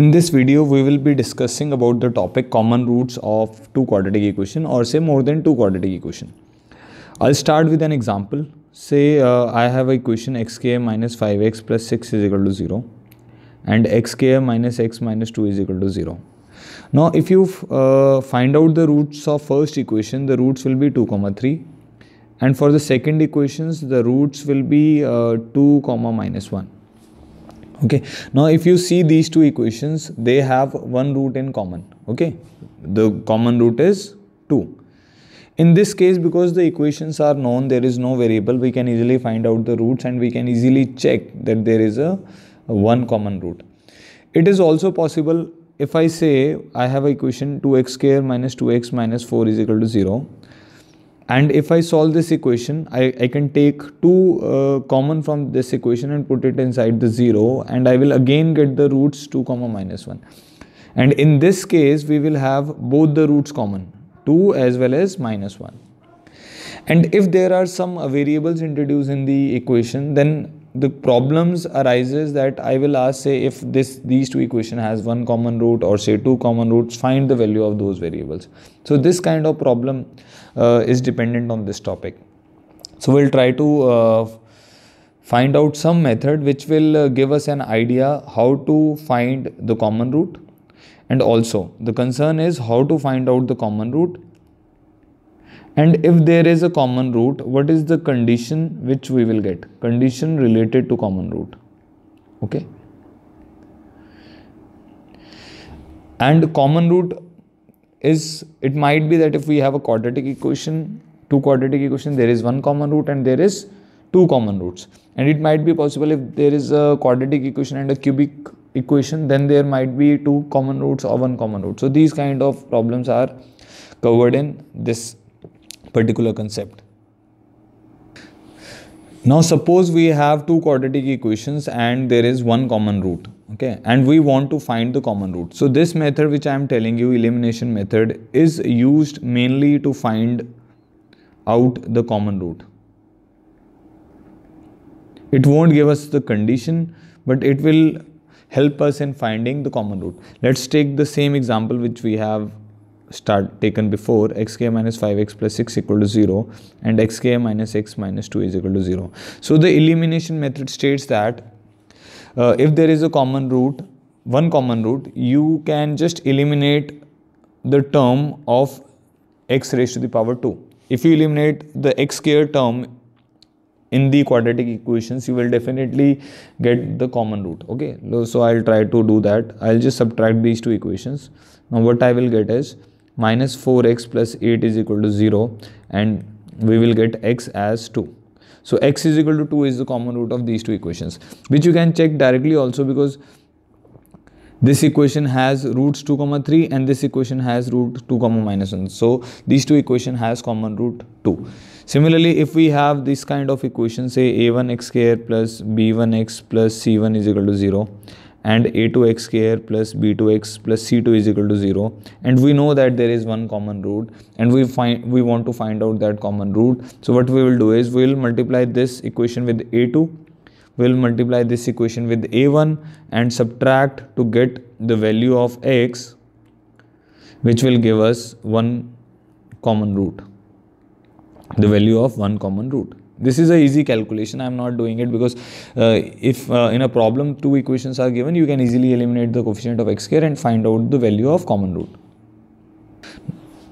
In this video, we will be discussing about the topic common roots of two quadratic equation or say more than two quadratic equation. I'll start with an example. Say uh, I have a equation xk minus 5x plus 6 is equal to 0 and xk minus x minus 2 is equal to 0. Now, if you uh, find out the roots of first equation, the roots will be 2 comma 3 and for the second equations, the roots will be uh, 2 comma minus 1 okay now if you see these two equations they have one root in common okay the common root is 2 in this case because the equations are known there is no variable we can easily find out the roots and we can easily check that there is a, a one common root it is also possible if i say i have equation 2x square minus 2x minus 4 is equal to 0 and if I solve this equation, I, I can take 2 uh, common from this equation and put it inside the 0 and I will again get the roots 2 comma minus 1. And in this case, we will have both the roots common 2 as well as minus 1. And if there are some variables introduced in the equation, then the problems arises that I will ask say if this these two equation has one common root or say two common roots find the value of those variables so this kind of problem uh, is dependent on this topic so we'll try to uh, find out some method which will uh, give us an idea how to find the common root and also the concern is how to find out the common root and if there is a common root what is the condition which we will get condition related to common root okay and common root is it might be that if we have a quadratic equation two quadratic equation there is one common root and there is two common roots and it might be possible if there is a quadratic equation and a cubic equation then there might be two common roots or one common root so these kind of problems are covered in this particular concept. Now suppose we have two quadratic equations and there is one common root okay and we want to find the common root. So this method which I am telling you elimination method is used mainly to find out the common root. It won't give us the condition but it will help us in finding the common root. Let's take the same example which we have start taken before xk minus 5x plus 6 equal to 0 and xk minus x minus 2 is equal to 0. So the elimination method states that uh, if there is a common root, one common root, you can just eliminate the term of x raised to the power 2. If you eliminate the x square term in the quadratic equations, you will definitely get the common root. Okay, so I'll try to do that. I'll just subtract these two equations. Now, what I will get is minus 4x plus 8 is equal to 0 and we will get x as 2. So x is equal to 2 is the common root of these two equations which you can check directly also because this equation has roots 2 comma 3 and this equation has root 2 comma minus 1 so these two equation has common root 2 similarly if we have this kind of equation say a1x square plus b1x plus c1 is equal to 0 and a2x here plus b2x plus c2 is equal to 0 and we know that there is one common root and we find we want to find out that common root so what we will do is we will multiply this equation with a2 we will multiply this equation with a1 and subtract to get the value of x which will give us one common root the value of one common root this is a easy calculation i'm not doing it because uh, if uh, in a problem two equations are given you can easily eliminate the coefficient of x square and find out the value of common root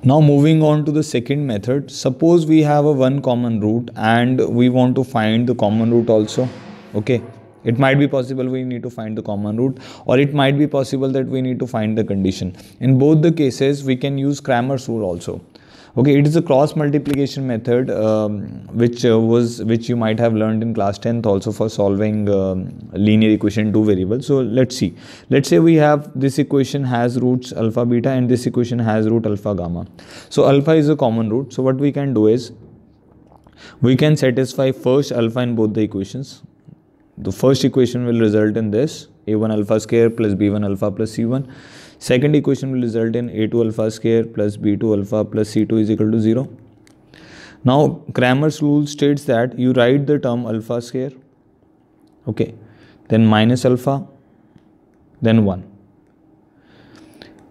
now moving on to the second method suppose we have a one common root and we want to find the common root also okay it might be possible we need to find the common root or it might be possible that we need to find the condition in both the cases we can use cramer's rule also okay it is a cross multiplication method um, which uh, was which you might have learned in class 10th also for solving um, linear equation two variables so let's see let's say we have this equation has roots alpha beta and this equation has root alpha gamma so alpha is a common root so what we can do is we can satisfy first alpha in both the equations the first equation will result in this a1 alpha square plus b1 alpha plus c1 Second equation will result in a2 alpha square plus b2 alpha plus c2 is equal to 0. Now Cramer's rule states that you write the term alpha square, okay, then minus alpha, then 1.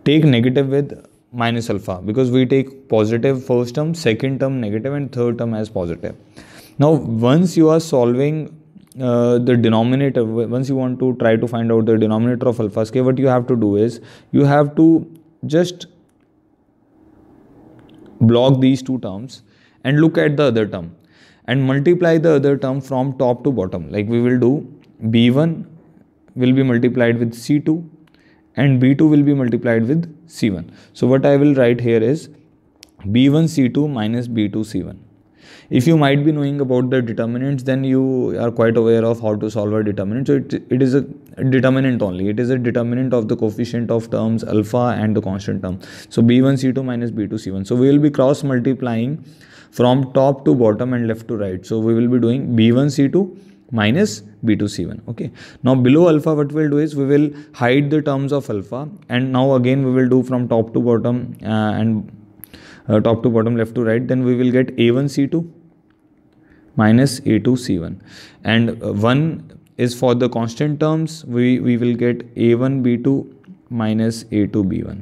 Take negative with minus alpha because we take positive first term, second term negative and third term as positive. Now once you are solving uh, the denominator once you want to try to find out the denominator of alpha sk, what you have to do is you have to just block these two terms and look at the other term and multiply the other term from top to bottom like we will do b1 will be multiplied with c2 and b2 will be multiplied with c1 so what i will write here is b1 c2 minus b2 c1 if you might be knowing about the determinants, then you are quite aware of how to solve a determinant. So it, it is a determinant only. It is a determinant of the coefficient of terms alpha and the constant term. So b1c2 minus b2c1. So we will be cross multiplying from top to bottom and left to right. So we will be doing b1c2 minus b2c1 okay now below alpha what we'll do is we will hide the terms of alpha and now again we will do from top to bottom uh, and uh, top to bottom left to right then we will get a1c2 minus a2c1 and uh, 1 is for the constant terms we we will get a1b2 minus a2b1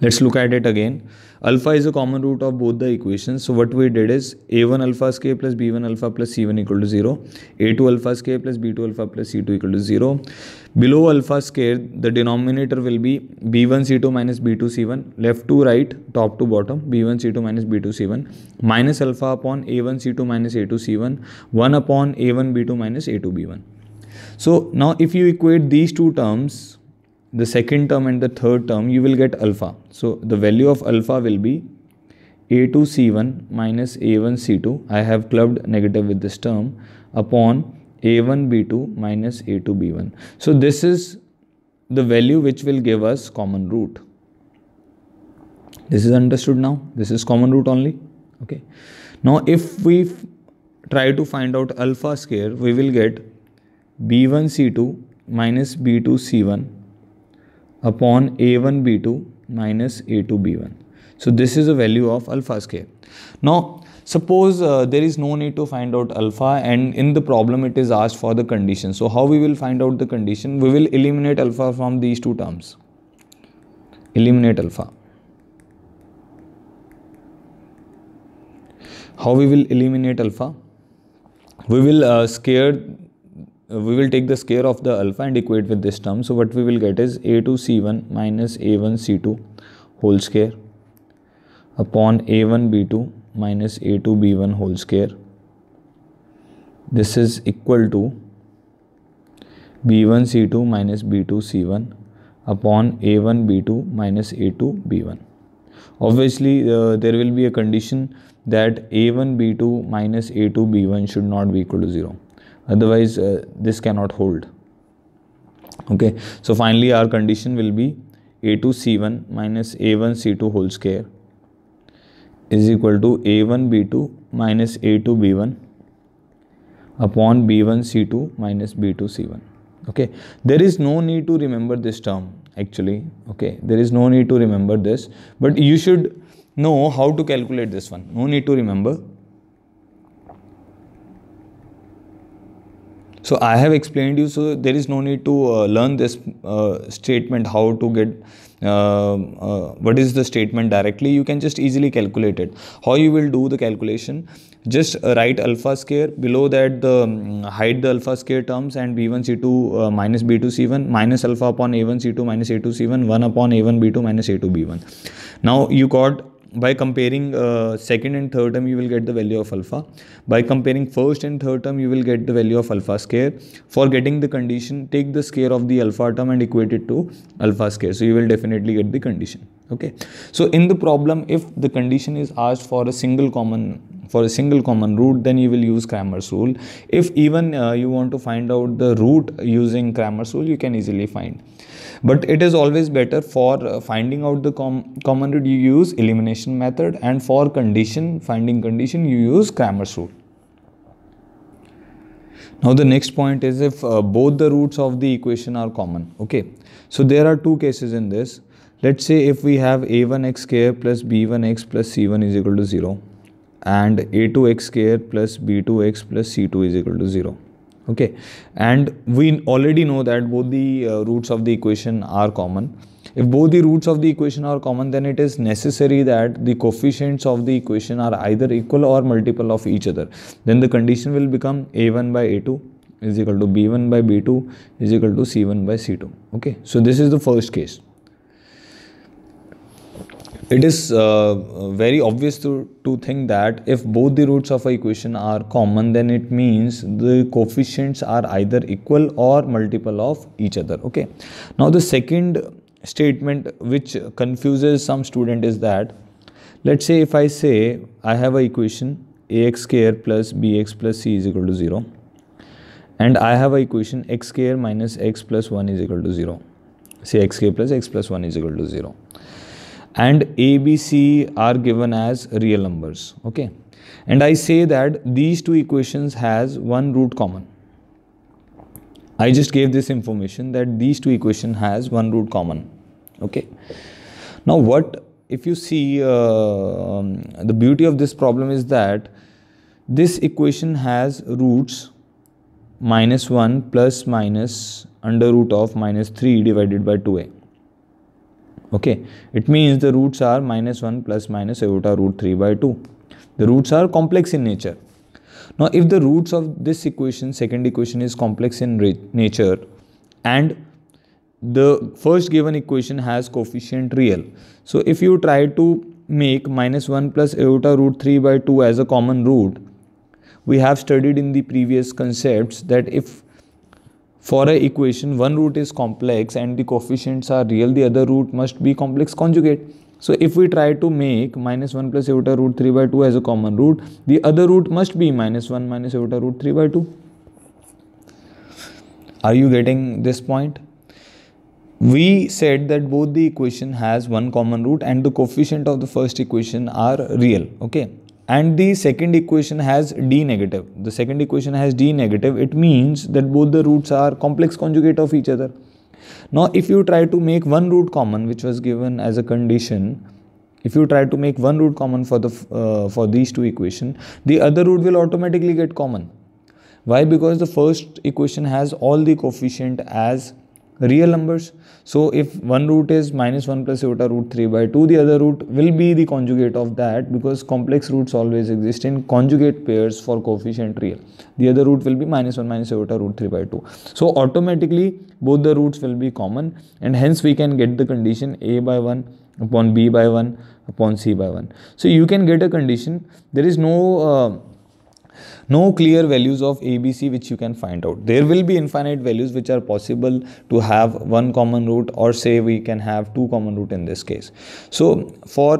let's look at it again Alpha is a common root of both the equations. So what we did is a1 alpha k plus b1 alpha plus c1 equal to 0. a2 alpha k plus b2 alpha plus c2 equal to 0. Below alpha square the denominator will be b1 c2 minus b2 c1. Left to right, top to bottom, b1 c2 minus b2 c1. Minus alpha upon a1 c2 minus a2 c1. 1 upon a1 b2 minus a2 b1. So now if you equate these two terms the second term and the third term you will get alpha. So the value of alpha will be a2c1 minus a1c2 I have clubbed negative with this term upon a1b2 minus a2b1. So this is the value which will give us common root. This is understood now. This is common root only. Okay. Now if we try to find out alpha square we will get b1c2 minus b2c1 upon a1 b2 minus a2 b1 so this is a value of alpha square now suppose uh, there is no need to find out alpha and in the problem it is asked for the condition so how we will find out the condition we will eliminate alpha from these two terms eliminate alpha how we will eliminate alpha we will uh, scare uh, we will take the square of the alpha and equate with this term. So what we will get is a2c1 minus a1c2 whole square upon a1b2 minus a2b1 whole square. This is equal to b1c2 minus b2c1 upon a1b2 minus a2b1. Obviously, uh, there will be a condition that a1b2 minus a2b1 should not be equal to 0 otherwise uh, this cannot hold okay so finally our condition will be a2 c1 minus a1 c2 whole square is equal to a1 b2 minus a2 b1 upon b1 c2 minus b2 c1 okay there is no need to remember this term actually okay there is no need to remember this but you should know how to calculate this one no need to remember So I have explained you, so there is no need to uh, learn this uh, statement, how to get uh, uh what is the statement directly. You can just easily calculate it. How you will do the calculation, just uh, write alpha square, below that the mm, hide the alpha square terms and b1 c2 uh, minus b2 c1 minus alpha upon a1 c2 minus a2 c1 1 upon a1 b2 minus a2 b1. Now you got by comparing uh, second and third term you will get the value of alpha by comparing first and third term you will get the value of alpha square for getting the condition take the square of the alpha term and equate it to alpha square so you will definitely get the condition okay so in the problem if the condition is asked for a single common for a single common root then you will use Cramer's rule if even uh, you want to find out the root using Cramer's rule you can easily find but it is always better for uh, finding out the com common root you use elimination method and for condition finding condition you use Cramer's rule. Now the next point is if uh, both the roots of the equation are common. Okay, so there are two cases in this. Let's say if we have a1x squared plus b1x plus c1 is equal to 0 and a2x squared plus b2x plus c2 is equal to 0 okay and we already know that both the uh, roots of the equation are common if both the roots of the equation are common then it is necessary that the coefficients of the equation are either equal or multiple of each other then the condition will become a1 by a2 is equal to b1 by b2 is equal to c1 by c2 okay so this is the first case it is uh, very obvious to, to think that if both the roots of a equation are common then it means the coefficients are either equal or multiple of each other okay now the second statement which confuses some student is that let's say if i say i have a equation ax square plus bx plus c is equal to 0 and i have a equation x square minus x plus 1 is equal to 0 say x square plus x plus 1 is equal to 0 and a b c are given as real numbers okay and i say that these two equations has one root common i just gave this information that these two equation has one root common okay now what if you see uh, um, the beauty of this problem is that this equation has roots minus 1 plus minus under root of minus 3 divided by 2a okay it means the roots are minus 1 plus minus iota root 3 by 2 the roots are complex in nature now if the roots of this equation second equation is complex in nature and the first given equation has coefficient real so if you try to make minus 1 plus iota root 3 by 2 as a common root we have studied in the previous concepts that if for a equation, one root is complex and the coefficients are real, the other root must be complex conjugate. So if we try to make minus 1 plus iota root 3 by 2 as a common root, the other root must be minus 1 minus iota root 3 by 2. Are you getting this point? We said that both the equation has one common root and the coefficient of the first equation are real. Okay and the second equation has d negative. The second equation has d negative. It means that both the roots are complex conjugate of each other. Now, if you try to make one root common, which was given as a condition, if you try to make one root common for the uh, for these two equation, the other root will automatically get common. Why? Because the first equation has all the coefficient as real numbers. So if one root is minus 1 plus iota root 3 by 2, the other root will be the conjugate of that because complex roots always exist in conjugate pairs for coefficient real. The other root will be minus 1 minus iota root 3 by 2. So automatically both the roots will be common and hence we can get the condition a by 1 upon b by 1 upon c by 1. So you can get a condition. There is no... Uh, no clear values of ABC which you can find out. There will be infinite values which are possible to have one common root or say we can have two common root in this case. So for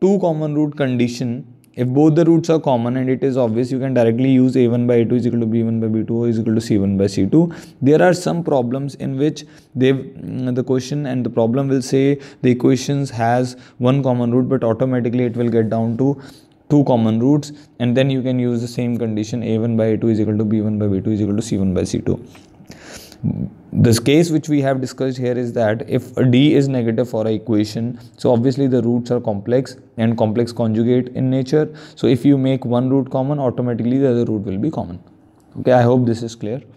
two common root condition, if both the roots are common and it is obvious you can directly use a1 by a2 is equal to b1 by b2 or is equal to c1 by c2 there are some problems in which mm, the question and the problem will say the equations has one common root but automatically it will get down to two common roots and then you can use the same condition a1 by a2 is equal to b1 by b2 is equal to c1 by c2 this case which we have discussed here is that if d is negative for an equation so obviously the roots are complex and complex conjugate in nature so if you make one root common automatically the other root will be common okay i hope this is clear